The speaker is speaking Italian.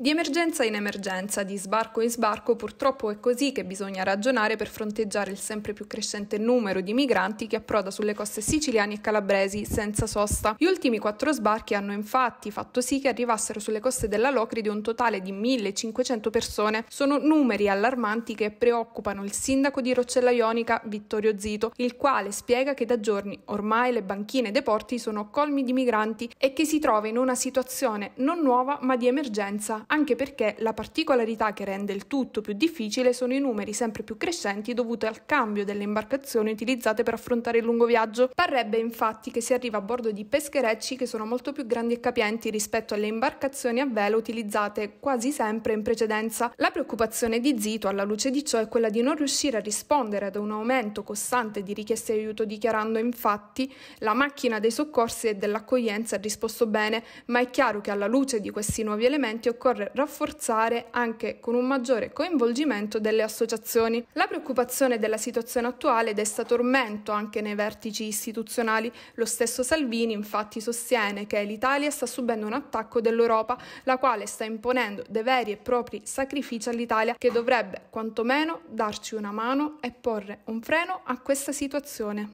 Di emergenza in emergenza, di sbarco in sbarco, purtroppo è così che bisogna ragionare per fronteggiare il sempre più crescente numero di migranti che approda sulle coste siciliane e calabresi senza sosta. Gli ultimi quattro sbarchi hanno infatti fatto sì che arrivassero sulle coste della Locride un totale di 1500 persone. Sono numeri allarmanti che preoccupano il sindaco di Roccella Ionica, Vittorio Zito, il quale spiega che da giorni ormai le banchine dei porti sono colmi di migranti e che si trova in una situazione non nuova ma di emergenza anche perché la particolarità che rende il tutto più difficile sono i numeri sempre più crescenti dovuti al cambio delle imbarcazioni utilizzate per affrontare il lungo viaggio. Parrebbe infatti che si arriva a bordo di pescherecci che sono molto più grandi e capienti rispetto alle imbarcazioni a vela utilizzate quasi sempre in precedenza. La preoccupazione di Zito alla luce di ciò è quella di non riuscire a rispondere ad un aumento costante di richieste di aiuto dichiarando infatti la macchina dei soccorsi e dell'accoglienza ha risposto bene, ma è chiaro che alla luce di questi nuovi elementi occorre rafforzare anche con un maggiore coinvolgimento delle associazioni. La preoccupazione della situazione attuale desta tormento anche nei vertici istituzionali. Lo stesso Salvini infatti sostiene che l'Italia sta subendo un attacco dell'Europa, la quale sta imponendo dei veri e propri sacrifici all'Italia che dovrebbe quantomeno darci una mano e porre un freno a questa situazione.